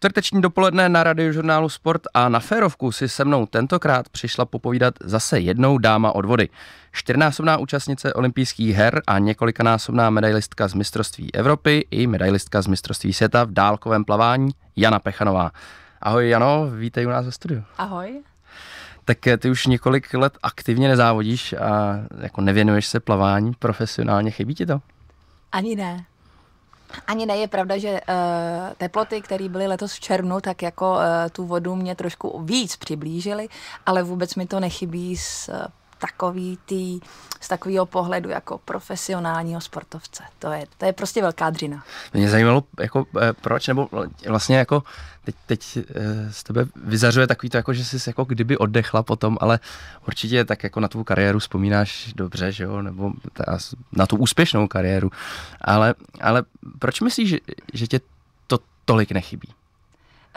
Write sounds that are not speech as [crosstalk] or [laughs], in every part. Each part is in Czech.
Čtvrteční dopoledne na radiožurnálu Sport a na Férovku si se mnou tentokrát přišla popovídat zase jednou dáma od vody. Čtyřnásobná účastnice olympijských her a několikanásobná medailistka z mistrovství Evropy i medailistka z mistrovství světa v dálkovém plavání Jana Pechanová. Ahoj Jano, vítej u nás ve studiu. Ahoj. Tak eh, ty už několik let aktivně nezávodíš a jako nevěnuješ se plavání profesionálně, chybí ti to? Ani ne. Ani ne, je pravda, že uh, teploty, které byly letos v červnu, tak jako uh, tu vodu mě trošku víc přiblížily, ale vůbec mi to nechybí s uh, takový tý, z takového pohledu jako profesionálního sportovce. To je, to je prostě velká dřina. Mě zajímalo, jako, eh, proč, nebo vlastně jako teď, teď eh, z tebe vyzařuje takový to, jako, že jsi jako kdyby oddechla potom, ale určitě tak jako na tvou kariéru vzpomínáš dobře, že jo, nebo ta, na tu úspěšnou kariéru, ale, ale proč myslíš, že, že tě to tolik nechybí?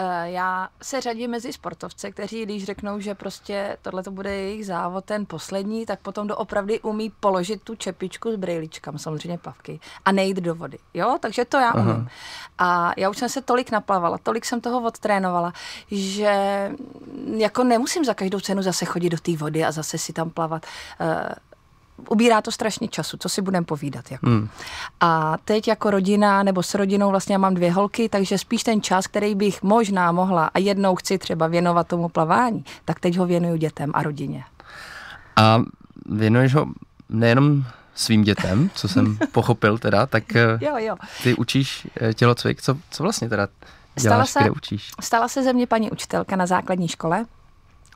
Eh, já se řadím mezi sportovce, kteří když řeknou, že prostě tohle to bude jejich závod, ten poslední, tak potom doopravdy umí položit tu čepičku s brýličkami, samozřejmě pavky, a nejít do vody. Jo, takže to já umím. A já už jsem se tolik naplavala, tolik jsem toho odtrénovala, že jako nemusím za každou cenu zase chodit do té vody a zase si tam plavat. Eh, ubírá to strašně času, co si budeme povídat. Jako. Hmm. A teď jako rodina nebo s rodinou vlastně já mám dvě holky, takže spíš ten čas, který bych možná mohla a jednou chci třeba věnovat tomu plavání, tak teď ho věnuju dětem a rodině. A věnuješ ho nejenom svým dětem, co jsem [laughs] pochopil teda, tak eh, jo, jo. ty učíš eh, tělocvik, co, co vlastně teda děláš, stala se, kde učíš? Stala se ze mě paní učitelka na základní škole,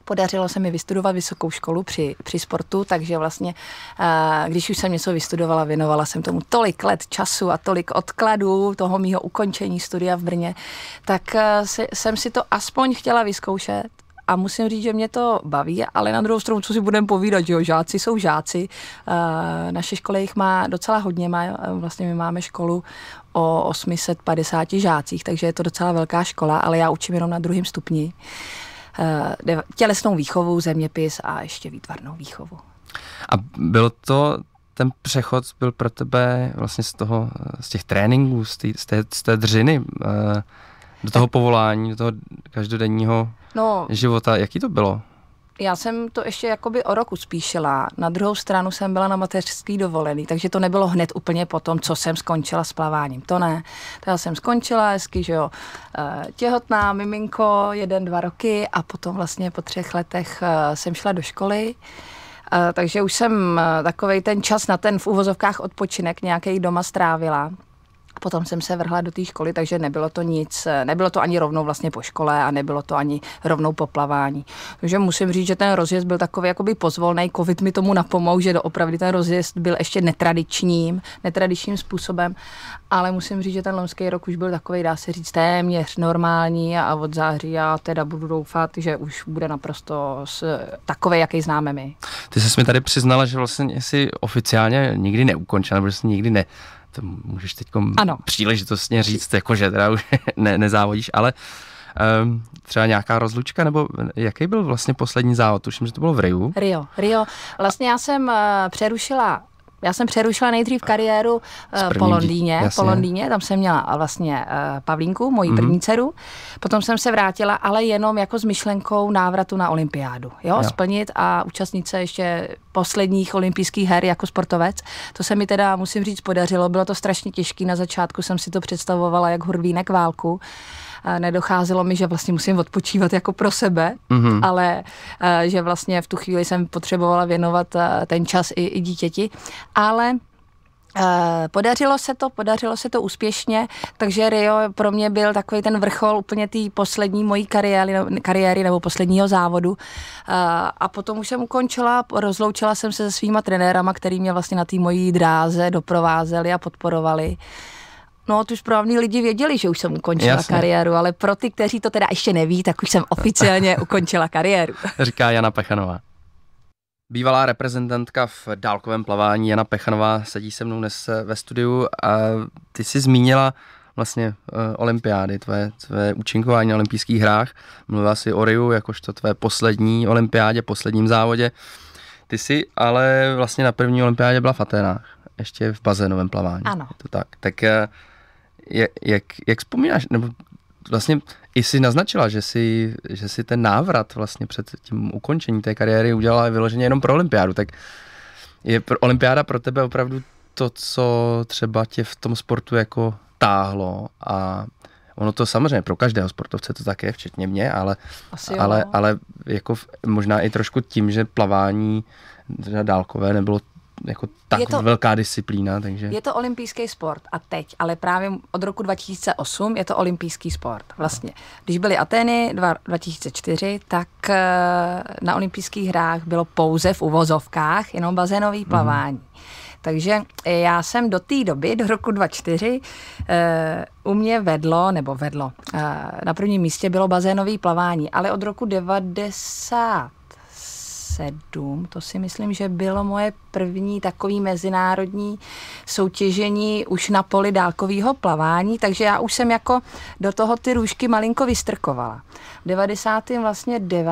Podařilo se mi vystudovat vysokou školu při, při sportu, takže vlastně, eh, když už jsem něco vystudovala, věnovala jsem tomu tolik let času a tolik odkladů toho mýho ukončení studia v Brně, tak eh, si, jsem si to aspoň chtěla vyzkoušet a musím říct, že mě to baví, ale na druhou stranu, co si budeme povídat, že jo, žáci jsou žáci. Eh, naše škola jich má docela hodně, má, vlastně my máme školu o 850 žácích, takže je to docela velká škola, ale já učím jenom na druhém stupni. Eh, tělesnou výchovu, zeměpis a ještě výtvarnou výchovu. A bylo to ten přechod byl pro tebe vlastně z toho, z těch tréninků, z té, z té, z té dřiny, eh, do toho povolání, do toho každodenního no, života. Jaký to bylo? já jsem to ještě jakoby o roku spíšila. Na druhou stranu jsem byla na mateřský dovolený, takže to nebylo hned úplně po tom, co jsem skončila s plaváním. To ne. Já jsem skončila hezky, že jo, eh, těhotná, miminko, jeden, dva roky a potom vlastně po třech letech eh, jsem šla do školy. Eh, takže už jsem takový ten čas na ten v úvozovkách odpočinek nějaký doma strávila. Potom jsem se vrhla do té školy, takže nebylo to nic, eh, nebylo to ani rovnou vlastně po škole a nebylo to ani rovnou po plavání. Takže musím říct, že ten rozjezd byl takový jakoby pozvolný. Covid mi tomu napomohl, že doopravdy ten rozjezd byl ještě netradičním, netradičním způsobem, ale musím říct, že ten lomský rok už byl takový, dá se říct, téměř normální a od září já teda budu doufat, že už bude naprosto takový, jaký známe my. Ty jsi mi tady přiznala, že vlastně jsi oficiálně nikdy neukončila, nebo jsi nikdy ne, to můžeš teď příležitostně říct, jako že teda už [laughs] ne, nezávodíš, ale um, třeba nějaká rozlučka, nebo jaký byl vlastně poslední závod? Tuším, že to bylo v Rio. Rio. Rio. Vlastně já jsem eh, přerušila já jsem přerušila nejdřív kariéru eh, po Londýně, Jasně. po Londýně, tam jsem měla eh, vlastně eh, Pavlínku, moji mm-hmm. první dceru. Potom jsem se vrátila, ale jenom jako s myšlenkou návratu na olympiádu. Jo? jo, splnit a účastnit se ještě posledních olympijských her jako sportovec. To se mi teda, musím říct, podařilo. Bylo to strašně těžké. Na začátku jsem si to představovala jak hurvínek válku nedocházelo mi, že vlastně musím odpočívat jako pro sebe, mm-hmm. ale e, že vlastně v tu chvíli jsem potřebovala věnovat e, ten čas i, i dítěti. Ale e, Podařilo se to, podařilo se to úspěšně, takže Rio pro mě byl takový ten vrchol úplně té poslední mojí kariéry, kariéry nebo posledního závodu. A potom už jsem ukončila, rozloučila jsem se se svýma trenérama, který mě vlastně na té mojí dráze doprovázeli a podporovali. No, tu správní lidi věděli, že už jsem ukončila Jasně. kariéru, ale pro ty, kteří to teda ještě neví, tak už jsem oficiálně [laughs] ukončila kariéru. Říká Jana Pechanová. Bývalá reprezentantka v dálkovém plavání Jana Pechanová sedí se mnou dnes eh, ve studiu a ty jsi zmínila vlastně uh, olympiády, tvé, tvé účinkování na olympijských hrách. Mluvila jsi o Riu jakožto tvé poslední olympiádě, posledním závodě. Ty jsi ale vlastně na první olympiádě byla v Aténách, ještě v bazénovém plavání. Ano. Je to tak. Tak uh, jak, jak vzpomínáš, nebo vlastně i si naznačila, že si, že si ten návrat vlastně před tím ukončením té kariéry udělala vyloženě jenom pro olympiádu, tak je pro, olympiáda pro tebe opravdu to, co třeba tě v tom sportu jako táhlo a ono to samozřejmě pro každého sportovce to tak je, včetně mě, ale, ale, no. ale jako v, možná i trošku tím, že plavání dálkové nebylo jako tak je to, velká disciplína. Takže... Je to olympijský sport a teď, ale právě od roku 2008 je to olympijský sport. Vlastně, když byly Ateny 2004, tak eh, na olympijských hrách bylo pouze v uvozovkách jenom bazénový mhm. plavání. Mm. Takže eh, já jsem do té doby, do roku 2004, eh, u mě vedlo, nebo vedlo, na prvním místě bylo bazénový plavání, ale od roku 90 2007, to si myslím, že bylo moje první takový mezinárodní soutěžení už na poli dálkového plavání, takže já už jsem jako do toho ty růžky malinko vystrkovala. V 90. vlastně 9.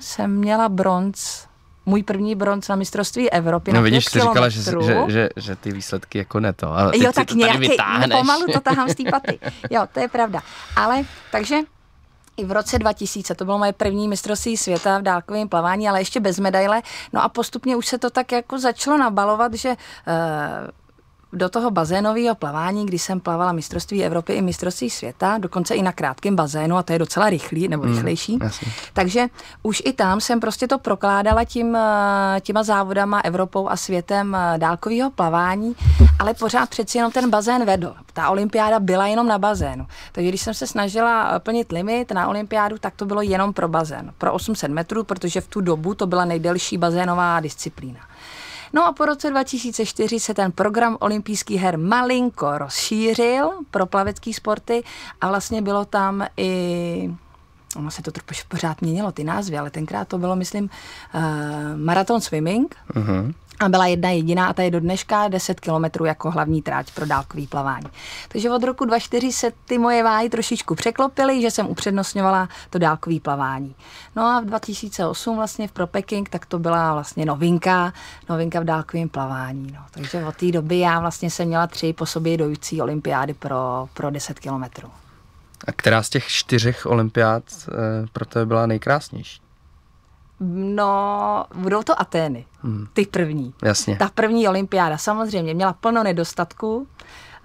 jsem měla bronz můj první bronz na mistrovství Evropy no, na vidíš, ty říkala, že, že, že, že, ty výsledky jako ne to, ale jo, tak to nějaký, no, pomalu to tahám z té [laughs] paty. Jo, to je pravda. Ale takže i v roce 2000. To bylo moje první mistrovství světa v dálkovém plavání, ale ještě bez medaile. No a postupně už se to tak jako začalo nabalovat, že uh, do toho bazénového plavání, když jsem plavala mistrovství Evropy i mistrovství světa, dokonce i na krátkém bazénu, a to je docela rychlý nebo hmm, rychlejší. Mm, Takže už i tam jsem prostě to prokládala tím, eh, těma závodama Evropou a světem eh, dálkového plavání, ale pořád přeci jenom ten bazén vedl. Ta olympiáda byla jenom na bazénu. Takže když jsem se snažila eh, plnit limit na olympiádu, tak to bylo jenom pro bazén. Pro 800 metrů, protože v tu dobu to byla nejdelší bazénová disciplína. No a po roce 2004 se ten program olympijských her malinko rozšířil pro plavecké sporty a vlastně bylo tam i ono se to trošku pořád měnilo, ty názvy, ale tenkrát to bylo, myslím, uh, eh, maraton swimming. Uh-huh a byla jedna jediná a ta je do dneška 10 kilometrů jako hlavní tráť pro dálkový plavání. Takže od roku 2004 se ty moje váhy trošičku překlopily, že jsem upřednostňovala to dálkový plavání. No a v 2008 vlastně v Pro Peking, tak to byla vlastně novinka, novinka v dálkovém plavání. No. Takže od té doby já vlastně jsem měla tři po sobě dojící olympiády pro, pro 10 kilometrů. A která z těch čtyřech olympiád eh, pro tebe byla nejkrásnější? No, budou to Atény, hmm. ty první. Jasně. Ta první olympiáda samozřejmě měla plno nedostatků,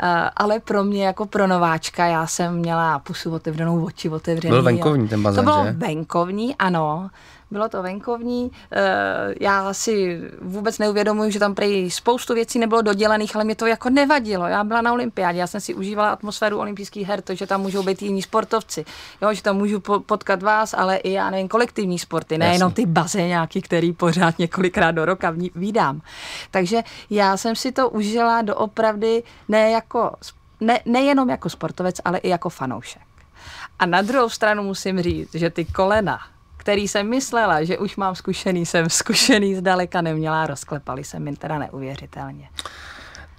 eh, ale pro mě jako pro nováčka, já jsem měla pusu otevřenou, oči otevřený. Byl venkovní ten bazén, To bylo že? venkovní, ano. Bylo to venkovní. Eh, já si vůbec neuvědomuji, že tam prý spoustu věcí nebylo dodělených, ale mě to jako nevadilo. Já byla na olympiádě, já jsem si užívala atmosféru olympijských her, to, že tam můžou být jiní sportovci, jo, že tam můžu potkat vás, ale i já nevím, kolektivní sporty, nejenom ty nějaký, který pořád několikrát do roka vydám. Takže já jsem si to užila doopravdy ne jako, ne, nejenom jako sportovec, ale i jako fanoušek. A na druhou stranu musím říct, že ty kolena, který jsem myslela, že už mám zkušený, jsem zkušený zdaleka neměla, rozklepali se mi teda neuvěřitelně.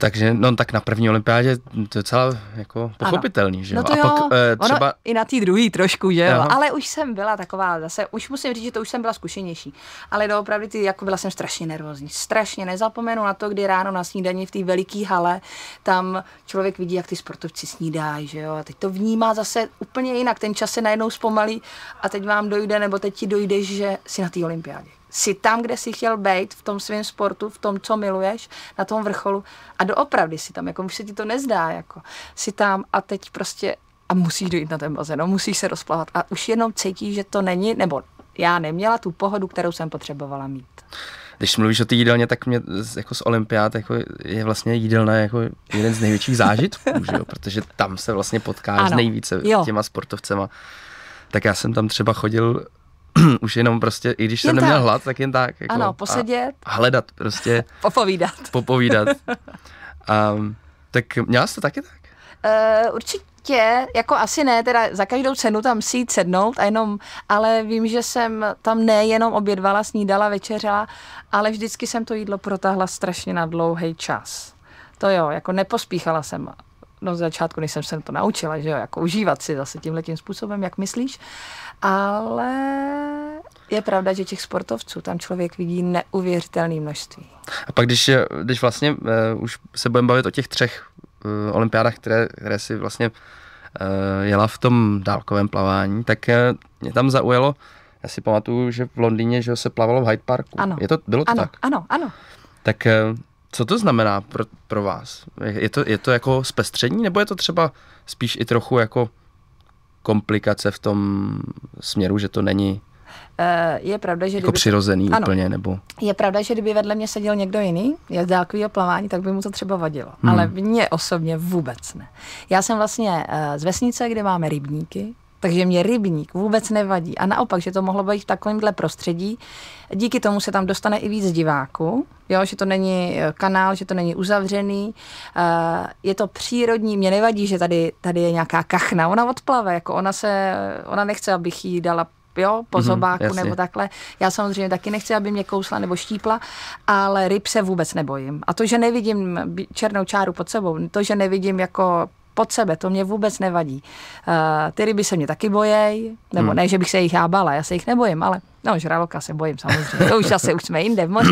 Takže no tak na první olympiádě to je docela jako pochopitelný, ano. že No to jo, a pak, e, třeba... ono i na té druhé trošku, že jo? Ale už jsem byla taková, zase už musím říct, že to už jsem byla zkušenější. Ale doopravdy ty, jako byla jsem strašně nervózní. Strašně nezapomenu na to, kdy ráno na snídaní v té veliké hale, tam člověk vidí, jak ty sportovci snídají, že jo? A teď to vnímá zase úplně jinak. Ten čas se najednou zpomalí a teď vám dojde, nebo teď ti dojdeš, že si na té olympiádě si tam, kde jsi chtěl být, v tom svém sportu, v tom, co miluješ, na tom vrcholu a doopravdy si tam, jako už se ti to nezdá, jako si tam a teď prostě a musíš dojít na ten bazén, no, musíš se rozplavat a už jenom cítíš, že to není, nebo já neměla tu pohodu, kterou jsem potřebovala mít. Když mluvíš o té jídelně, tak mě jako z olympiát jako je vlastně jídelna jako jeden z největších zážitků, že jo? protože tam se vlastně potkáš ano, nejvíce jo. těma sportovcema. Tak já jsem tam třeba chodil [clears throat] už jenom prostě, i když jen jsem tak. hlad, tak jen tak. Jako, ano, posedět. A hledat prostě. [laughs] Popovídat. [laughs] Popovídat. A, [laughs] tak měla jsi to taky tak? Uh, určitě, jako asi ne, teda za každou cenu tam si jít sednout a jenom, ale vím, že jsem tam nejenom obědvala, snídala, večeřela, ale vždycky jsem to jídlo protahla strašně na dlouhý čas. To jo, jako nepospíchala jsem no začátku, než jsem se to naučila, že jo, jako užívat si zase tímhle tím způsobem, jak myslíš, ale je pravda, že těch sportovců tam člověk vidí neuvěřitelné množství. A pak když, když vlastně uh, už se budeme bavit o těch třech uh, olympiádách, které, které si vlastně uh, jela v tom dálkovém plavání, tak uh, mě tam zaujalo, já si pamatuju, že v Londýně že se plavalo v Hyde Parku. Ano. Je to, bylo to ano, tak? Ano, ano. Tak uh, co to znamená pro, pro vás? Je to, je to jako zpestření, nebo je to třeba spíš i trochu jako komplikace v tom směru, že to není eh, je pravda, že jako kdyby... přirozený ano, úplně, nebo... Je pravda, že kdyby vedle mě seděl někdo jiný, je z dálkového plavání, tak by mu to třeba vadilo. Hmm. Ale mě osobně vůbec ne. Já jsem vlastně eh, z vesnice, kde máme rybníky, takže mě rybník vůbec nevadí. A naopak, že to mohlo být v takovémhle prostředí. Díky tomu se tam dostane i víc diváků, jo, že to není eh, kanál, že to není uzavřený. Eh, je to přírodní, mě nevadí, že tady, tady je nějaká kachna, ona odplave, jako ona, se, ona nechce, abych jí dala jo, po mm-hmm, zobáku jasně. nebo takhle. Já samozřejmě taky nechci, aby mě kousla nebo štípla, ale ryb se vůbec nebojím. A to, že nevidím černou čáru pod sebou, to, že nevidím jako pod sebe, to mě vůbec nevadí. Uh, eh, ty ryby se mě taky bojej, nebo hmm. ne, že bych se jich hábala, já se jich nebojím, ale no, žraloka se bojím samozřejmě, to už [laughs] zase, už jsme jinde v moři.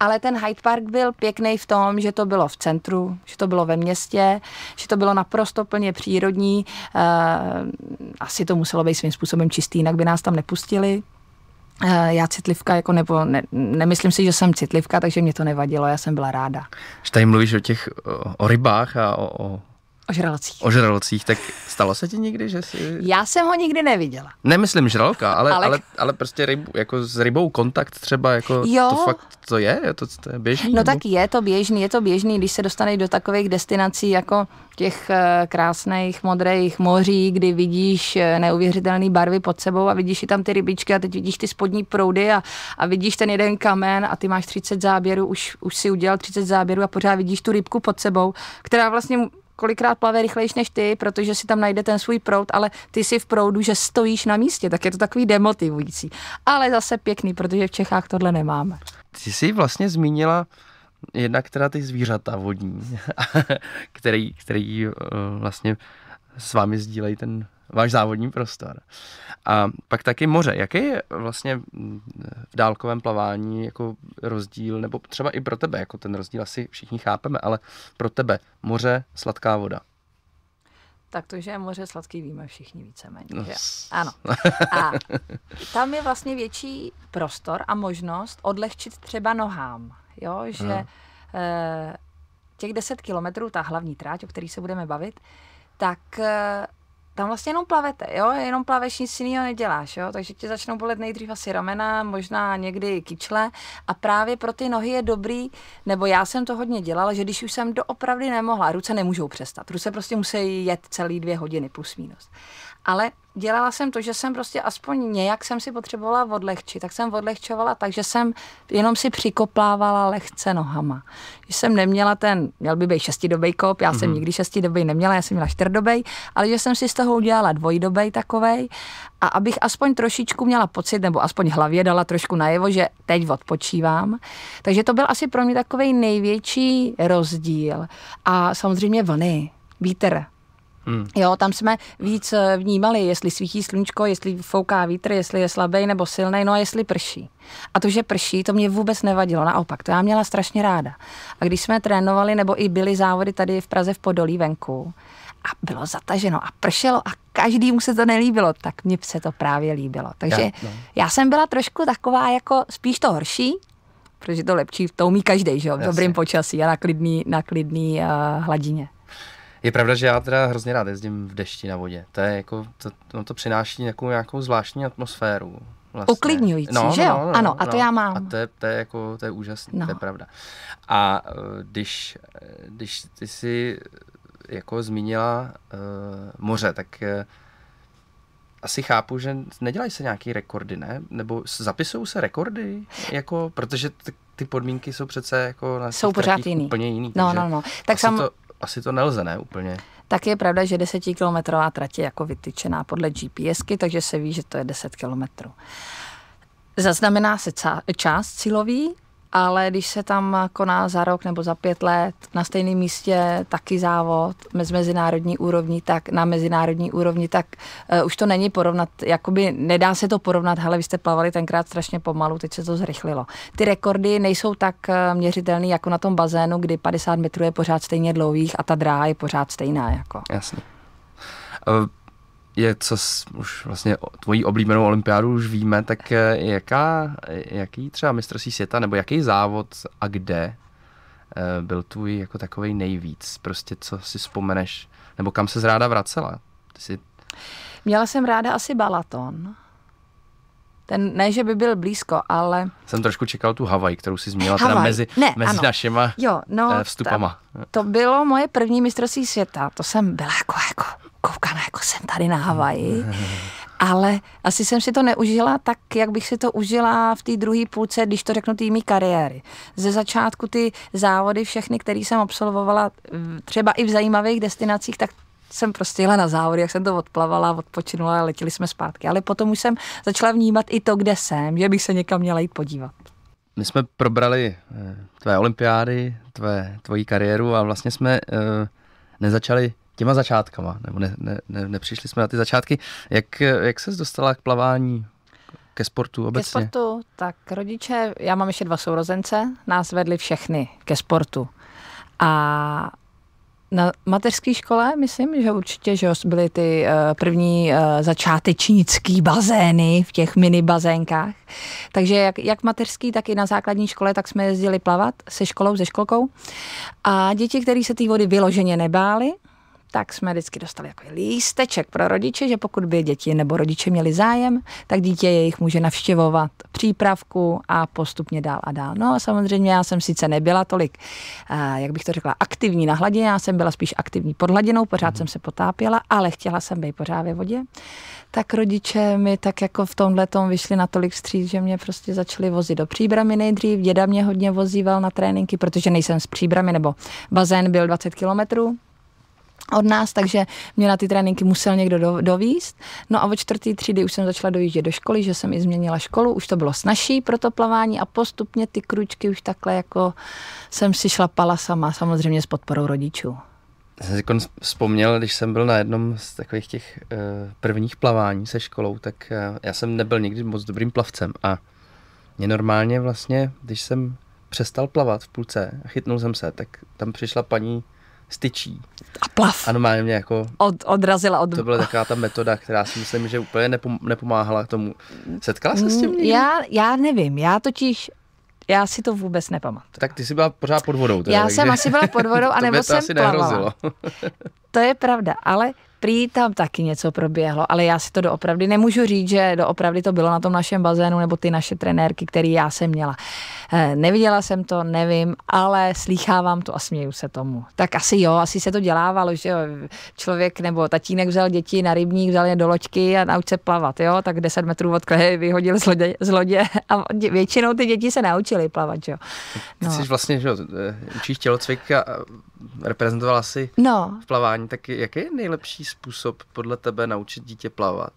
Ale ten Hyde Park byl pěkný v tom, že to bylo v centru, že to bylo ve městě, že to bylo naprosto plně přírodní. Uh, asi to muselo být svým způsobem čistý, jinak by nás tam nepustili, eh, já citlivka, jako nebo ne, nemyslím si, že jsem citlivka, takže mě to nevadilo, já jsem byla ráda. Když tady mluvíš o těch, o rybách a o, o O žralcích. O žralcích, tak stalo se ti někdy, že jsi... Já jsem ho nikdy neviděla. Nemyslím žralka, ale, ale... ale, ale prostě ryb, jako s rybou kontakt třeba, jako jo. to fakt to je, je to, to je běžný? No nebo? tak je to běžný, je to běžný, když se dostaneš do takových destinací jako těch eh, krásných modrých moří, kdy vidíš eh, neuvěřitelné barvy pod sebou a vidíš i tam ty rybičky a teď vidíš ty spodní proudy a, a vidíš ten jeden kamen a ty máš 30 záběrů, už, už si udělal 30 záběrů a pořád vidíš tu rybku pod sebou, která vlastně kolikrát plave rychlejší než ty, protože si tam najde ten svůj proud, ale ty si v proudu, že stojíš na místě, tak je to takový demotivující. Ale zase pěkný, protože v Čechách tohle nemáme. Ty jsi vlastně zmínila jednak teda ty zvířata vodní, [laughs] který, který eh, vlastně s vámi sdílejí ten váš závodní prostor. A pak taky moře. Jaký je vlastně v dálkovém plavání jako rozdíl, nebo třeba i pro tebe, jako ten rozdíl asi všichni chápeme, ale pro tebe moře, sladká voda. Tak to, že je moře sladký, víme všichni víceméně. No. Ano. [laughs] A tam je vlastně větší prostor a možnost odlehčit třeba nohám. Jo, že no. těch 10 kilometrů, ta hlavní tráť, o který se budeme bavit, tak eh, tam vlastně jenom plavete, jo, jenom plaveš, nic jiného neděláš, jo, takže ti začnou bolet nejdřív asi ramena, možná někdy kyčle a právě pro ty nohy je dobrý, nebo já jsem to hodně dělala, že když už jsem doopravdy nemohla, ruce nemůžou přestat, ruce prostě musí jet celý dvě hodiny plus minus ale dělala jsem to, že jsem prostě aspoň nějak jsem si potřebovala odlehčit, tak jsem odlehčovala tak, že jsem jenom si přikoplávala lehce nohama. Že jsem neměla ten, měl by být šestidobej kop, já mm-hmm. jsem mhm. nikdy šestidobej neměla, já jsem měla čtyřdobej, ale že jsem si z toho udělala dvojdobej takovej a abych aspoň trošičku měla pocit, nebo aspoň hlavě dala trošku najevo, že teď odpočívám. Takže to byl asi pro mě takový největší rozdíl. A samozřejmě vlny, vítr, Hmm. Jo, tam jsme víc eh, vnímali, jestli svítí sluníčko, jestli fouká vítr, jestli je slabý nebo silný, no a jestli prší. A to, že prší, to mě vůbec nevadilo, naopak, to já měla strašně ráda. A když jsme trénovali, nebo i byly závody tady v Praze v Podolí venku, a bylo zataženo a pršelo a každý mu se to nelíbilo, tak mně se to právě líbilo. Takže já, no. já jsem byla trošku taková jako spíš to horší, protože to lepší to umí každý, že jo, v dobrým počasí a na klidný, na klidný uh, hladině. Je pravda, že já teda hrozně rád jezdím v dešti na vodě. To je jako, to, no to přináší nějakou, nějakou zvláštní atmosféru. Vlastně. Uklidňující, no, no že jo? No, no, no ano, no, a to já mám. A to je, to je jako, to je úžasné, no. to je no. pravda. A eh, když, eh, když ty si eh, jako zmínila uh, moře, tak uh, asi chápu, že nedělají se nějaký rekordy, ne? Nebo zapisují se rekordy? Jako, protože ty podmínky jsou přece jako na jsou pořád jiný. úplně jiný. No, no, no. Tak sam, to asi to nelze, ne úplně? Tak je pravda, že 10-kilometrová trať je jako vytyčená podle GPSky, takže se ví, že to je 10 kilometrů. Zaznamená se čas cílový ale když se tam koná za rok nebo za pět let na stejném místě taky závod mezi mezinárodní úrovní, tak na mezinárodní úrovni, tak uh, už to není porovnat, jakoby nedá se to porovnat, hele, vy jste plavali tenkrát strašně pomalu, teď se to zrychlilo. Ty rekordy nejsou tak eh, měřitelné jako na tom bazénu, kdy 50 metrů je pořád stejně dlouhých a ta dráha je pořád stejná. Jako. Jasně. Uh je, co s, už vlastně tvojí oblíbenou olympiádu už víme, tak eh, jaká, jaký třeba mistrovství světa nebo jaký závod a kde eh, byl tvůj jako takový nejvíc? Prostě co si vzpomeneš? Nebo kam se ráda vracela? Ty jsi... Měla jsem ráda asi balaton. Ten, ne, že by byl blízko, ale... Jsem trošku čekal tu Havaj, kterou si zmínila teda mezi, ne, mezi ano. našima jo, no, eh, vstupama. Ta, to bylo moje první mistrovství světa. To jsem byla jako, jako koukám, jako jsem tady na Havaji. Ale asi jsem si to neužila tak, jak bych si to užila v té druhé půlce, když to řeknu, té mý kariéry. Ze začátku ty závody všechny, které jsem absolvovala, mm, třeba i v zajímavých destinacích, tak jsem prostě jela na závody, jak jsem to odplavala, odpočinula a letěli jsme zpátky. Ale potom už jsem začala vnímat i to, kde jsem, že bych se někam měla jít podívat. My jsme probrali eh, tvé olympiády, tvé, tvoji kariéru a vlastně jsme eh, nezačali těma začátkama, nebo ne, ne, ne, nepřišli jsme na ty začátky. Jak, jak ses dostala k plavání, ke sportu obecně? Ke sportu, tak rodiče, já mám ještě dva sourozence, nás vedli všechny ke sportu. A na mateřské škole, myslím, že určitě, že byly ty eh, první eh, začátečnické bazény v těch mini bazénkách. Takže jak, jak mateřský, tak i na základní škole, tak jsme jezdili plavat se školou, se školkou. A děti, které se té vody vyloženě nebály, tak jsme vždycky dostali jako lísteček pro rodiče, že pokud by děti nebo rodiče měli zájem, tak dítě jejich může navštěvovat přípravku a postupně dál a dál. No a samozřejmě já jsem sice nebyla tolik, eh, jak bych to řekla, aktivní na hladině, já jsem byla spíš aktivní pod hladinou, pořád mm. jsem se potápěla, ale chtěla jsem být pořád ve vodě. Tak rodiče mi tak jako v tomhle tom vyšli natolik stříd, že mě prostě začali vozit do příbramy nejdřív. Děda mě hodně vozíval na tréninky, protože nejsem z příbramy, nebo bazén byl 20 kilometrů od nás, takže mě na ty tréninky musel někdo do, dovíst. No a od čtvrtý třídy už jsem začala dojíždět do školy, že jsem i změnila školu, už to bylo snažší pro to plavání a postupně ty kručky už takhle jako jsem si šlapala sama, samozřejmě s podporou rodičů. Já jsem si vzpomněl, když jsem byl na jednom z takových těch uh, prvních plavání se školou, tak uh, já jsem nebyl nikdy moc dobrým plavcem a mě normálně vlastně, když jsem přestal plavat v půlce a chytnul jsem se, tak tam přišla paní styčí. A plav. A normálně mě jako... Od, odrazila od... To byla taková ta metoda, která si myslím, že úplně nepom, nepomáhala tomu. Setkala se s tím mm, Já, já nevím, já totiž já si to vůbec nepamatuju. Tak ty jsi byla pořád pod vodou. Teda, já takže... jsem asi byla pod vodou, anebo [laughs] jsem plavala. to je pravda, ale prý tam taky něco proběhlo, ale já si to doopravdy nemůžu říct, že doopravdy to bylo na tom našem bazénu nebo ty naše trenérky, které já jsem měla. Eh, neviděla jsem to, nevím, ale slýchávám to a směju se tomu. Tak asi jo, asi se to dělávalo, že jo. člověk nebo tatínek vzal děti na rybník, vzal je do loďky a nauč se plavat, jo, tak 10 metrů od kleje vyhodil z lodě, z lodě a většinou ty děti se naučily plavat, jo. No. Ty jsi vlastně, že jo, eh, učíš tělocvik a reprezentovala asi no. v plavání, tak jaký je nejlepší způsob podle tebe naučit dítě plavat?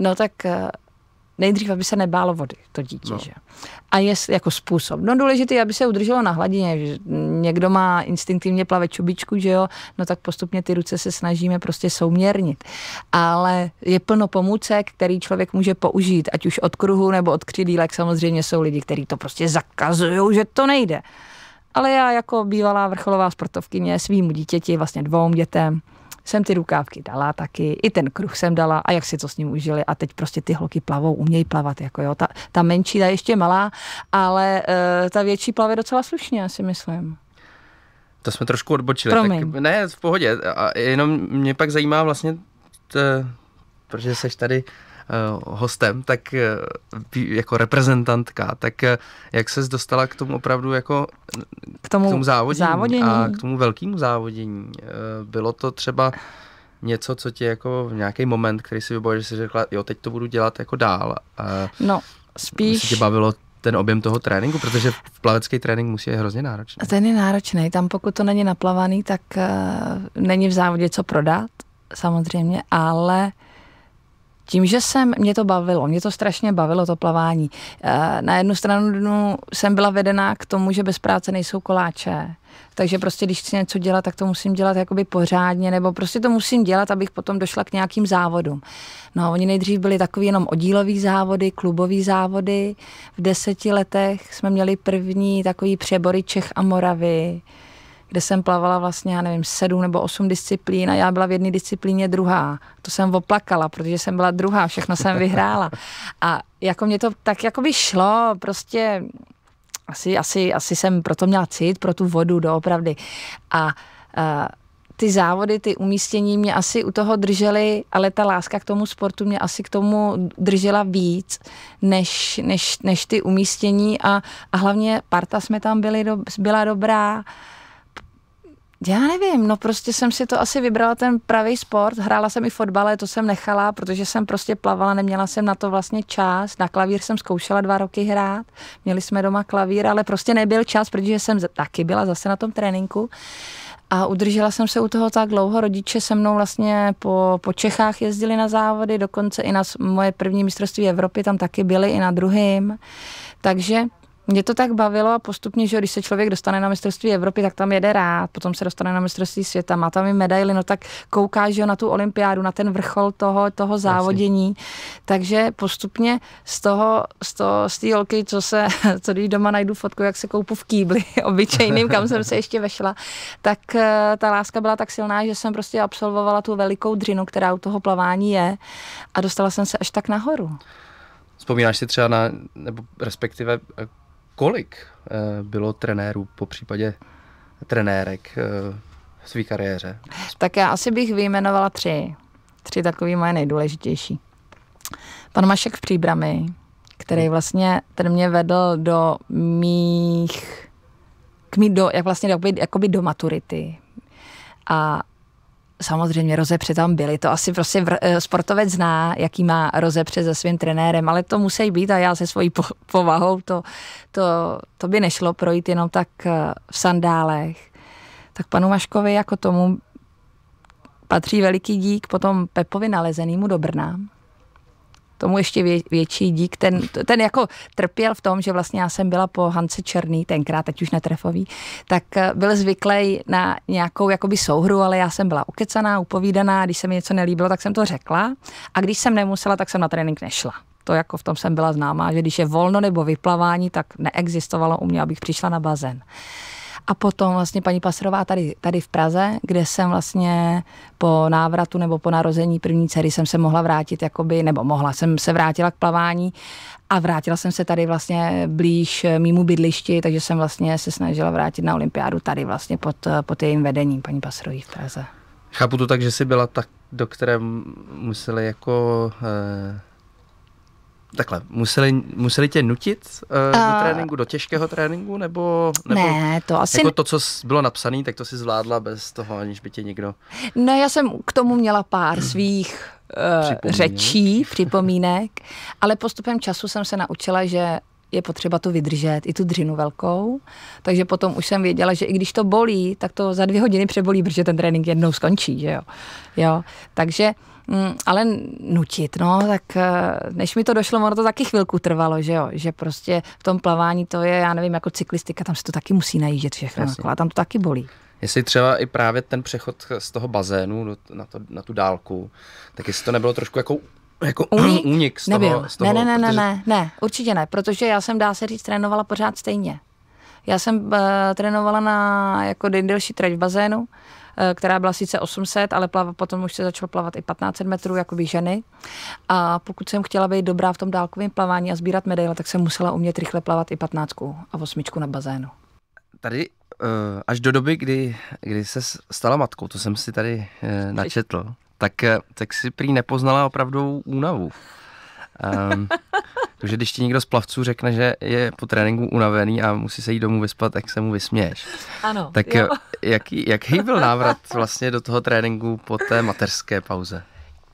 No tak eh, nejdřív, aby se nebálo vody, to dítě, no. že? A je jako způsob. No důležité je, aby se udrželo na hladině, že někdo má instinktivně plave čubičku, že jo, no tak postupně ty ruce se snažíme prostě souměrnit. Ale je plno pomůcek, který člověk může použít, ať už od kruhu nebo od křidílek, samozřejmě jsou lidi, kteří to prostě zakazují, že to nejde. Ale já jako bývalá vrcholová sportovkyně svým dítěti, vlastně dvou dětem, jsem ty rukávky dala taky, i ten kruh jsem dala a jak si to s ním užili a teď prostě ty holky plavou, umějí plavat, jako jo, ta, ta menší, ta ještě malá, ale uh, ta větší plave docela slušně, já si myslím. To jsme trošku odbočili. Promiň. Tak ne, v pohodě. A jenom mě pak zajímá vlastně, t, protože seš tady Eh, hostem, tak eh, jako reprezentantka, tak eh, jak ses dostala k tomu opravdu jako k tomu, k tomu závodění, závodění a k tomu velkému závodění? Bylo to třeba něco, co ti jako v nějaký moment, který si vybavil, že jsi řekla, jo, teď to budu dělat jako dál. A no, spíš... Tě bavilo ten objem toho tréninku, protože plavecký trénink musí je hrozně náročný. Ten je náročný, tam pokud to není naplavaný, tak uh, není v závodě co prodat, samozřejmě, ale uh, tím, že jsem, mě to bavilo, mě to strašně bavilo, to plavání. Eh, na jednu stranu jsem byla vedená k tomu, že bez práce nejsou koláče. Takže prostě, když chci něco dělat, tak to musím dělat jakoby pořádně, nebo prostě to musím dělat, abych potom došla k nějakým závodům. No a oni nejdřív byli takový jenom oddílový závody, klubový závody. V deseti letech jsme měli první takový přebory Čech a Moravy kde jsem plavala vlastně, já nevím, sedm nebo osm disciplín a já byla v jedné disciplíně druhá. To jsem oplakala, protože jsem byla druhá, všechno jsem vyhrála. A jako mě to tak jako by šlo, prostě asi, asi, asi jsem proto měla cit, pro tu vodu doopravdy. A, a ty závody, ty umístění mě asi u toho držely, ale ta láska k tomu sportu mě asi k tomu držela víc, než, než, než ty umístění a, a hlavně parta jsme tam byli, do, byla dobrá, já nevím, no prostě jsem si to asi vybrala ten pravý sport, hrála jsem i fotbal, ale to jsem nechala, protože jsem prostě plavala, neměla jsem na to vlastně čas, na klavír jsem zkoušela dva roky hrát, měli jsme doma klavír, ale prostě nebyl čas, protože jsem taky byla zase na tom tréninku. A udržela jsem se u toho tak dlouho. Rodiče se mnou vlastně po, po Čechách jezdili na závody, dokonce i na moje první mistrovství Evropy tam taky byly, i na druhém. Takže mě to tak bavilo a postupně, že když se člověk dostane na mistrovství Evropy, tak tam jede rád, potom se dostane na mistrovství světa, má tam i medaily, no tak kouká, že jo, na tu olympiádu, na ten vrchol toho, toho závodění. Asi. Takže postupně z toho, z toho, z té holky, co se, [laughs] co když doma najdu fotku, jak se koupu v kýbli, [laughs] obyčejným, kam jsem se ještě vešla, tak eh, ta láska byla tak silná, že jsem prostě absolvovala tu velikou dřinu, která u toho plavání je a dostala jsem se až tak nahoru. Vzpomínáš si třeba na, nebo respektive eh, kolik eh, bylo trenérů, po případě trenérek eh, v své kariéře? Tak já asi bych vyjmenovala tři. Tři takové moje nejdůležitější. Pan Mašek v Příbrami, který mhm. vlastně ten mě vedl do mých k mý do, jak vlastně do jakoby do maturity. A samozřejmě rozepře tam byly, to asi prostě eh, sportovec zná, jaký má rozepře se svým trenérem, ale to musí být a já se svojí po, povahou, to, to, to by nešlo projít jenom tak eh, v sandálech. Tak panu Maškovi jako tomu patří veliký dík potom Pepovi nalezenýmu do Brna, tomu ještě vě, větší dík. Ten, ten jako trpěl v tom, že vlastně já jsem byla po Hance Černý, tenkrát, teď už netrefový, tak eh, byl zvyklý na nějakou jakoby souhru, ale já jsem byla ukecaná, upovídaná, když se mi něco nelíbilo, tak jsem to řekla a když jsem nemusela, tak jsem na trénink nešla. To jako v tom jsem byla známá, že když je volno nebo vyplavání, tak neexistovalo u mě, abych přišla na bazén. A potom vlastně paní Pasrová tady, tady v Praze, kde jsem vlastně po návratu nebo po narození první dcery jsem se mohla vrátit, jakoby, nebo mohla, jsem se vrátila k plavání a vrátila jsem se tady vlastně blíž mýmu bydlišti, takže jsem vlastně se snažila vrátit na olympiádu tady vlastně pod, pod jejím vedením paní Pasrový v Praze. Chápu to tak, že jsi byla tak, do které museli jako eh takhle, museli, museli tě nutit uh, uh, do eh, tréninku, do těžkého tréninku, nebo, nebo... Ne, to asi... Jako to, co bylo napsané, tak to si zvládla bez toho, aniž by tě někdo... No já jsem k tomu měla pár svých uh, připomínek. řečí, připomínek, ale postupem času jsem se naučila, že je potřeba to vydržet, i tu dřinu velkou. Takže potom už jsem věděla, že i když to bolí, tak to za dvě hodiny přebolí, protože ten trénink jednou skončí, že jo. jo. Takže mm, ale nutit, no, tak eh, než mi to došlo, ono to taky chvilku trvalo, že jo, že prostě v tom plavání to je, já nevím, jako cyklistika, tam se to taky musí najíždět všechno, jako, a tam to taky bolí. Jestli třeba i právě ten přechod z toho bazénu na, to, na tu dálku, tak jestli to nebylo trošku jako jako únik, [clears throat] únik z toho, nebyl. Z toho, ne, ne, ne, protože... ne, ne, určitě ne, protože já jsem, dá se říct, trénovala pořád stejně. Já jsem uh, trénovala na jako nejdelší trať v bazénu, uh, která byla sice 800, ale plava potom už se začalo plavat i 1500 metrů, by ženy. A pokud jsem chtěla být dobrá v tom dálkovém plavání a sbírat medaile, tak jsem musela umět rychle plavat i 15 a 8 na bazénu. Tady eh, až do doby, kdy, kdy se stala matkou, to jsem si tady načetl, tak, eh, tak si prý nepoznala opravdu únavu. Um, [laughs] takže když ti někdo z plavců řekne, že je po tréninku unavený a musí se jít domů vyspat, tak se mu vysměješ. Ano. Tak eh, jak jaký, jaký byl návrat [laughs] vlastně do toho tréninku po té mateřské pauze?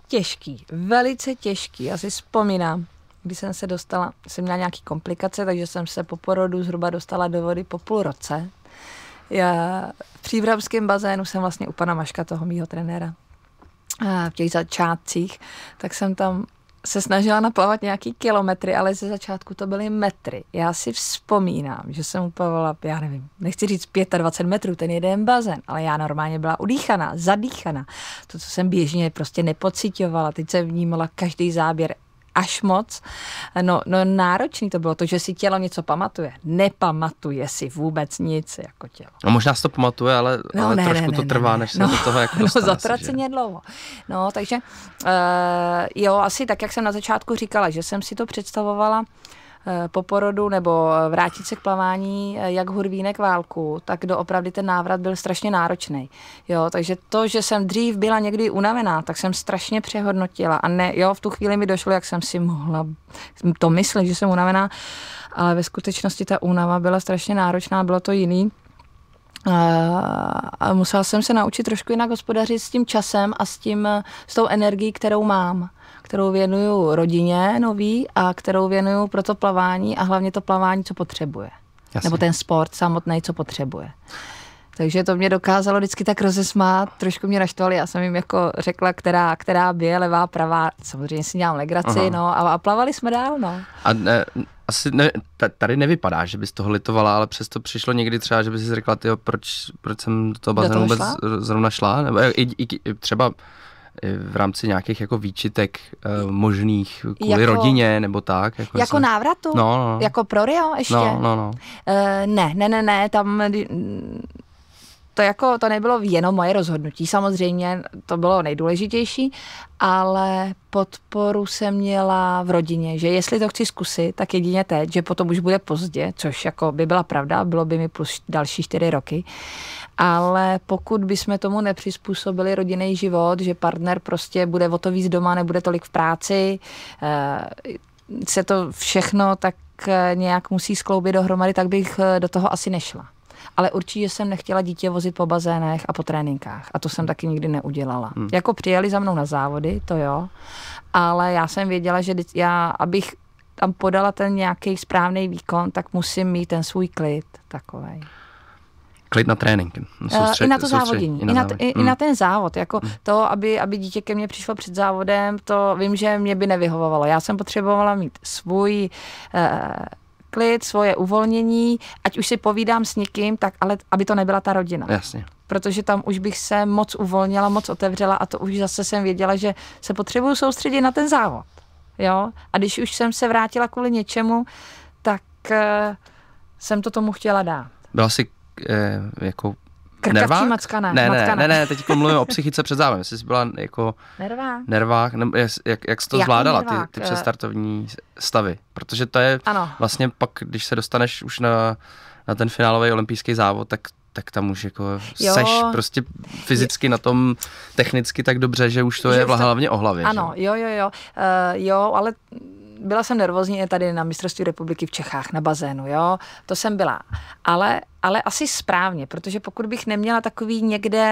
Těžký, velice těžký. Já si vzpomínám, když jsem se dostala, jsem měla nějaké komplikace, takže jsem se po porodu zhruba dostala do vody po půl roce. Já v příbramském bazénu jsem vlastně u pana Maška, toho mýho trenéra v těch začátcích, tak jsem tam se snažila naplavat nějaký kilometry, ale ze začátku to byly metry. Já si vzpomínám, že jsem uplavala, já nevím, nechci říct 25 metrů, ten jeden bazén, ale já normálně byla udýchaná, zadýchaná. To, co jsem běžně prostě nepocitovala, teď jsem vnímala každý záběr, až moc. No, no náročný to bylo to, že si tělo něco pamatuje. Nepamatuje si vůbec nic jako tělo. No možná si to pamatuje, ale, no, ale ne, trošku ne, to ne, trvá, ne, než se no, do toho jako [laughs] no, dostane. No zatraceně si, dlouho. No takže uh, jo, asi tak, jak jsem na začátku říkala, že jsem si to představovala Eh, po porodu nebo eh, vrátit se k plavání eh, jak hurvínek válku, tak doopravdy ten návrat byl strašně náročný. Jo, takže to, že jsem dřív byla někdy unavená, tak jsem strašně přehodnotila a ne, jo, v tu chvíli mi došlo, jak jsem si mohla to myslet, že jsem unavená, ale ve skutečnosti ta únava byla strašně náročná, bylo to jiný. A musela jsem se naučit trošku jinak hospodařit s tím časem a s tím, s tou energií, kterou mám kterou věnuju rodině nový a kterou věnuju pro to plavání a hlavně to plavání, co potřebuje. Jasně. Nebo ten sport samotný, co potřebuje. Takže to mě dokázalo vždycky tak rozesmát, trošku mě naštvali, já jsem jim jako řekla, která, která by, levá, pravá, samozřejmě si dělám legraci, Aha. no, a, a plavali jsme dál, no. A ne, asi ne, tady nevypadá, že bys toho litovala, ale přesto přišlo někdy třeba, že bys řekla, tyjo, proč, proč jsem do toho bazénu vůbec šla? zrovna šla, nebo i, i, i, třeba v rámci nějakých jako výčitek uh, možných kvůli jako, rodině nebo tak. Jako, jako jsem... návratu? No, no, no. Jako pro Rio ještě? No, no, no. Uh, ne, ne, ne, ne, tam to jako, to nebylo jenom moje rozhodnutí, samozřejmě to bylo nejdůležitější, ale podporu jsem měla v rodině, že jestli to chci zkusit, tak jedině teď, že potom už bude pozdě, což jako by byla pravda, bylo by mi plus další čtyři roky, ale pokud bychom tomu nepřizpůsobili rodinný život, že partner prostě bude o to víc doma, nebude tolik v práci, eh, se to všechno tak eh, nějak musí skloubit dohromady, tak bych eh, do toho asi nešla. Ale určitě jsem nechtěla dítě vozit po bazénech a po tréninkách. A to jsem taky nikdy neudělala. Hmm. Jako přijeli za mnou na závody, to jo. Ale já jsem věděla, že já, abych tam podala ten nějaký správný výkon, tak musím mít ten svůj klid takovej klid na trénink. Eh, soustřed, I na to závodění, i na, i na, t, i, mm. i na ten závod. Jako mm. to, aby, aby dítě ke mně přišlo před závodem, to vím, že mě by nevyhovovalo. Já jsem potřebovala mít svůj uh, klid, svoje uvolnění, ať už si povídám s někým, tak ale aby to nebyla ta rodina. Jasně. Protože tam už bych se moc uvolnila, moc otevřela a to už zase jsem věděla, že se potřebuju soustředit na ten závod. Jo? A když už jsem se vrátila kvůli něčemu, tak uh, jsem to tomu chtěla dát. Byla jsi eh, jako Krka nervák? ne, ne, ne, ne, teď jako mluvím o psychice před závem, jestli jsi byla jako nervák, nervák ne, jak, jak, jsi to Jaký zvládala, ty, ty přestartovní stavy, protože to je ano. vlastně pak, když se dostaneš už na, na ten finálový olympijský závod, tak tak tam už jako jo. seš prostě fyzicky na tom technicky tak dobře, že už to že je to... hlavně o hlavě. Ano, že? jo, jo, jo. Uh, jo, ale byla jsem nervózní tady na mistrovství republiky v Čechách, na bazénu, jo, to jsem byla. Ale ale asi správně, protože pokud bych neměla takový někde,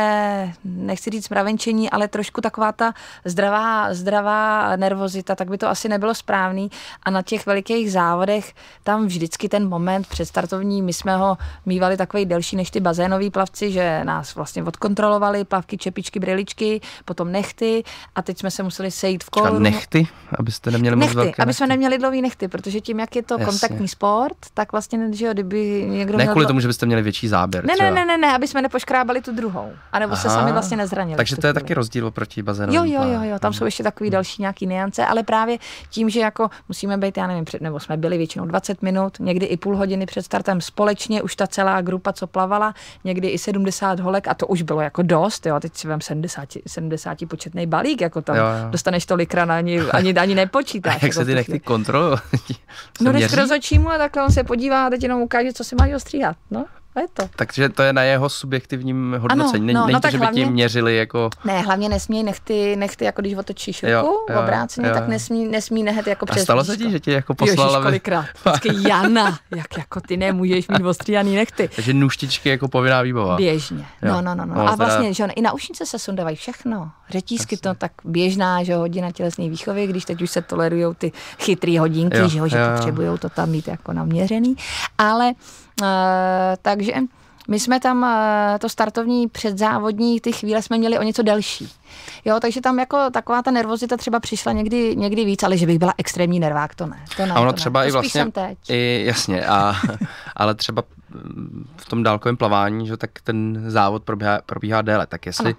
nechci říct mravenčení, ale trošku taková ta zdravá, zdravá nervozita, tak by to asi nebylo správný. A na těch velikých závodech tam vždycky ten moment předstartovní, my jsme ho mývali takový delší než ty bazénoví plavci, že nás vlastně odkontrolovali, plavky, čepičky, briličky, potom nechty a teď jsme se museli sejít v kolu. Nechty, abyste neměli nechty, moc aby jsme neměli dlouhý nechty, protože tím, jak je to Jasně. kontaktní sport, tak vlastně, že jo, kdyby někdo ne kvůli měl... tomu, že byste abyste měli větší záběr. Ne, třeba. ne, ne, ne, aby jsme nepoškrábali tu druhou. A nebo se sami vlastně nezranili. Takže to je taky rozdíl oproti bazénu. Jo, jo, jo, jo, tam jsou ještě takové hm. další nějaký niance, ale právě tím, že jako musíme být, já nevím, před, nebo jsme byli většinou 20 minut, někdy i půl hodiny před startem společně, už ta celá grupa, co plavala, někdy i 70 holek a to už bylo jako dost, jo, teď si vám 70, 70 početný balík, jako tam jo, jo. dostaneš tolik ran, ani, ani, [laughs] ani nepočítáš. jak jako se ty nechty kontrolovat? No jdeš [laughs] rozočímu a takhle on se podívá a teď jenom ukáže, co si mají ostříhat, no. A je to. Takže to je na jeho subjektivním hodnocení. Ano, no, Není no, to, že by hlavně, tím měřili jako... Ne, hlavně nesmí nechty, nechty jako když otočíš ruku v obráceně, tak nesmí, nesmí nehet jako přes A stalo se ti, že tě jako poslala... Ježiš, kolikrát. Vždycky Jana, jak jako ty nemůžeš mít ostříhaný nechty. Takže nůžtičky jako povinná výbava. Běžně. Jo. No, no, no, no. no a vlastně, že on, i na ušnice se sundávají všechno. Řetízky to tak běžná, že hodina tělesné výchovy, když teď už se tolerují ty chytrý hodinky, jo, že, jo, že potřebují to tam mít jako naměřený. Ale Eh, takže my jsme tam eh, to startovní předzávodní, ty chvíle jsme měli o něco delší. Jo, takže tam jako taková ta nervozita třeba přišla někdy, někdy víc, ale že bych byla extrémní nervák, to ne. To ne a ono to třeba ne. i vlastně, jsem teď. I, jasně, a, [laughs] ale třeba v tom dálkovém plavání, že tak ten závod probíhá, probíhá déle, tak jestli ano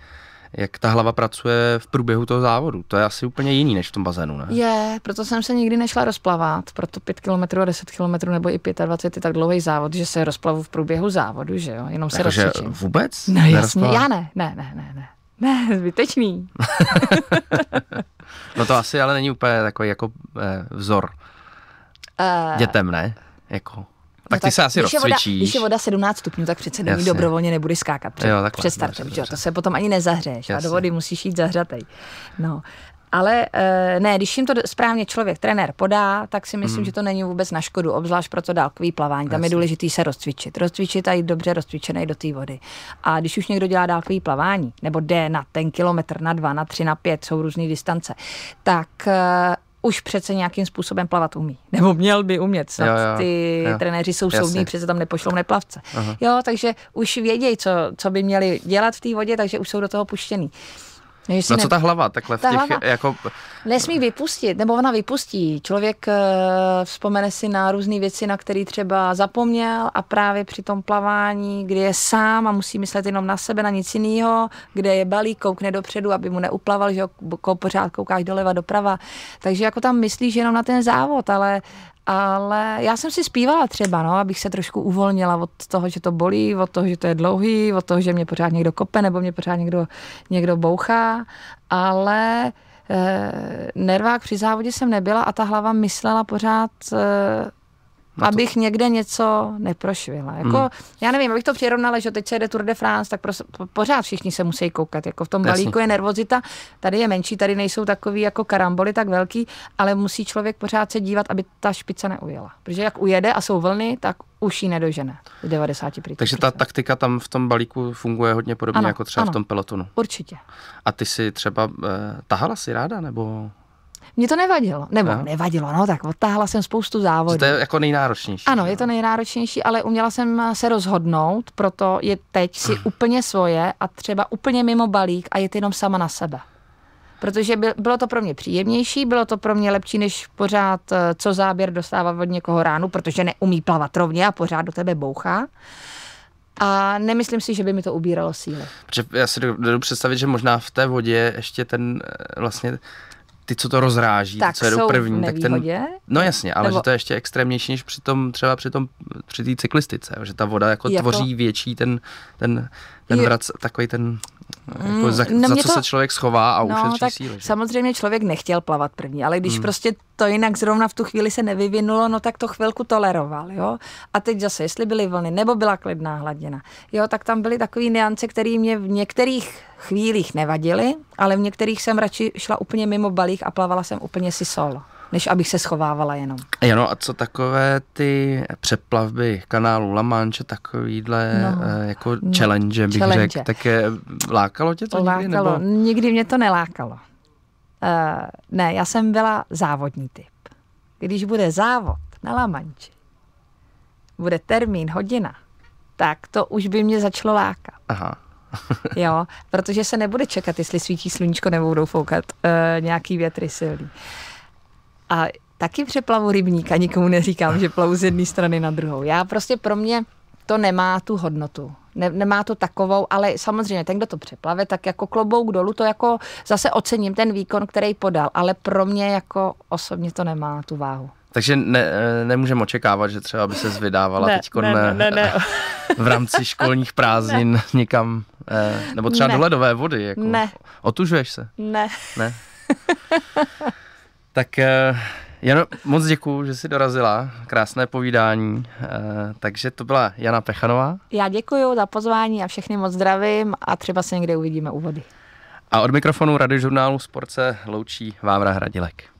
jak ta hlava pracuje v průběhu toho závodu. To je asi úplně jiný než v tom bazénu, ne? Je, proto jsem se nikdy nešla rozplavat, proto 5 km a 10 km nebo i 25 je tak dlouhý závod, že se rozplavu v průběhu závodu, že jo? Jenom se rozcvičím. vůbec? No jasně, já ne, ne, ne, ne, ne. Ne, zbytečný. [laughs] no to asi ale není úplně takový jako eh, vzor. Uh, Dětem, ne? Jako No tak ty se asi když rozcvičíš. Je voda, když je voda 17 stupňů, tak přece není dobrovolně nebudeš skákat před, jo, takhle, před startem. Dobře, dobře. To se potom ani nezahřeješ. Jasně. A do vody musíš jít zahřatej. No. Ale e, ne, když jim to správně člověk, trenér podá, tak si myslím, mm. že to není vůbec na škodu, obzvlášť pro to dálkový plavání. Tam Jasně. je důležité se rozcvičit. Rozcvičit a jít dobře rozcvičený do té vody. A když už někdo dělá dálkový plavání, nebo jde na ten kilometr, na dva, na tři, na pět, jsou různé distance, tak eh, už přece nějakým způsobem plavat umí. Nebo měl by umět. Snad jo, jo, ty jo. trenéři jsou Jasně. soudní, přece tam nepošlou neplavce. Aha. Jo, takže už vědějí, co, co by měli dělat v té vodě, takže už jsou do toho puštěný. No, co ne... co ta hlava takhle ta těch, hlava jako... Nesmí vypustit, nebo ona vypustí. Člověk eh, vzpomene si na různé věci, na které třeba zapomněl a právě při tom plavání, kdy je sám a musí myslet jenom na sebe, na nic jiného, kde je balík, koukne dopředu, aby mu neuplaval, že ho pořád koukáš doleva, doprava. Takže jako tam myslíš jenom na ten závod, ale ale já jsem si zpívala třeba, no, abych se trošku uvolnila od toho, že to bolí, od toho, že to je dlouhý, od toho, že mě pořád někdo kope nebo mě pořád někdo, někdo bouchá, ale e, nervák při závodě jsem nebyla a ta hlava myslela pořád eh, to... abych někde něco neprošvila. Hmm. Jako, hmm. Já nevím, abych to přirovnala, že teď se jede Tour de France, tak pros, pořád všichni se musí koukat. Jako v tom Jasně. balíku je nervozita, tady je menší, tady nejsou takový jako karamboly tak velký, ale musí člověk pořád se dívat, aby ta špice neujela. Protože jak ujede a jsou vlny, tak už ji nedožene z 90 prý. Takže ta taktika tam v tom balíku funguje hodně podobně ano, jako třeba ano, v tom pelotonu. Určitě. A ty si třeba eh, tahala si ráda, nebo mně to nevadilo, nebo no. nevadilo, no tak odtáhla jsem spoustu závodů. To je jako nejnáročnější. Ano, no? je to nejnáročnější, ale uměla jsem se rozhodnout, proto je teď si hm. úplně svoje a třeba úplně mimo balík a je jenom sama na sebe protože by, bylo to pro mě příjemnější, bylo to pro mě lepší, než pořád eh, co záběr dostává od někoho ránu, protože neumí plavat rovně a pořád do tebe bouchá. A nemyslím si, že by mi to ubíralo síly. Protože já si jdu představit, že možná v té vodě ještě ten eh, vlastně ty, co to rozráží, tak ty, co jedou první, tak ten... No jasně, ale Nebo... že to je ještě extrémnější než při tom, třeba při tom, při té cyklistice, že ta voda jako, je jako- tvoří větší ten, ten ten vrac, takový ten, jako mm, za, no za co to, se člověk schová a no, ušetří tak síly. Že? Samozřejmě člověk nechtěl plavat první, ale když hmm. prostě to jinak zrovna v tu chvíli se nevyvinulo, no tak to chvilku toleroval, jo. A teď zase, jestli byly vlny, nebo byla klidná hladina, jo, tak tam byly takové niance, které mě v některých chvílích nevadily, ale v některých jsem radši šla úplně mimo balík a plavala jsem úplně si solo než abych se schovávala jenom. no a co takové ty přeplavby kanálu La Manche, takovýhle no, eh, jako no, challenge, bych challenge. řekl, tak je, lákalo tě to lákalo. někdy? Nebo? Nikdy mě to nelákalo. Uh, ne, já jsem byla závodní typ. Když bude závod na La Manche, bude termín, hodina, tak to už by mě začalo lákat. Aha. [laughs] jo, protože se nebude čekat, jestli svítí sluníčko nebo budou foukat uh, nějaký větry silný a taky přeplavu rybníka, nikomu neříkám, že plavu z jedné strany na druhou. Já prostě pro mě to nemá tu hodnotu. Ne, nemá to takovou, ale samozřejmě ten, kdo to přeplave, tak jako klobouk dolů, to jako zase ocením ten výkon, který podal, ale pro mě jako osobně to nemá tu váhu. Takže ne, eh, nemůžeme očekávat, že třeba by se zvydávala teď ne, ne, ne, ne. [laughs] v rámci školních prázdnin ne. [laughs] někam, eh, nebo třeba ne. do ledové vody. Jako. Ne. Otužuješ se? Ne. Ne. [laughs] Tak eh, Jano, moc děkuji, že jsi dorazila. Krásné povídání. Eh, takže to byla Jana Pechanová. Já děkuji za pozvání a všechny moc zdravím a třeba se někde uvidíme u vody. A od mikrofonu žurnálu Sport se loučí Vávra Hradilek.